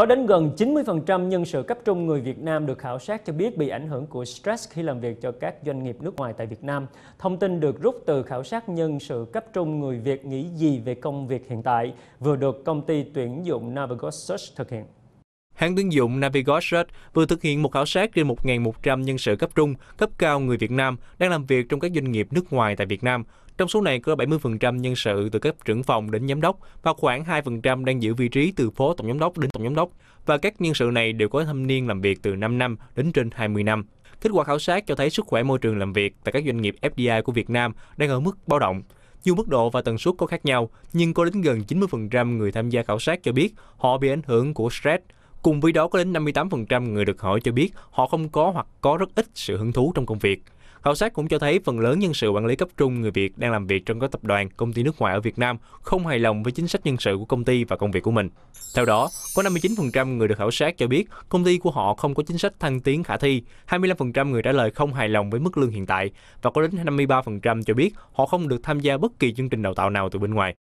Có đến gần 90% nhân sự cấp trung người Việt Nam được khảo sát cho biết bị ảnh hưởng của stress khi làm việc cho các doanh nghiệp nước ngoài tại Việt Nam. Thông tin được rút từ khảo sát nhân sự cấp trung người Việt nghĩ gì về công việc hiện tại vừa được công ty tuyển dụng Navigo Search thực hiện. Hãng tuyển dụng Navigosret vừa thực hiện một khảo sát trên 1.100 nhân sự cấp trung, cấp cao người Việt Nam đang làm việc trong các doanh nghiệp nước ngoài tại Việt Nam. Trong số này có 70% nhân sự từ cấp trưởng phòng đến giám đốc và khoảng 2% đang giữ vị trí từ phó tổng giám đốc đến tổng giám đốc và các nhân sự này đều có thâm niên làm việc từ 5 năm đến trên 20 năm. Kết quả khảo sát cho thấy sức khỏe môi trường làm việc tại các doanh nghiệp FDI của Việt Nam đang ở mức báo động. Dù mức độ và tần suất có khác nhau, nhưng có đến gần 90% người tham gia khảo sát cho biết họ bị ảnh hưởng của stress, Cùng với đó có đến 58% người được hỏi cho biết họ không có hoặc có rất ít sự hứng thú trong công việc. Khảo sát cũng cho thấy phần lớn nhân sự quản lý cấp trung người Việt đang làm việc trong các tập đoàn, công ty nước ngoài ở Việt Nam không hài lòng với chính sách nhân sự của công ty và công việc của mình. Theo đó, có 59% người được khảo sát cho biết công ty của họ không có chính sách thăng tiến khả thi, 25% người trả lời không hài lòng với mức lương hiện tại và có đến 53% cho biết họ không được tham gia bất kỳ chương trình đào tạo nào từ bên ngoài.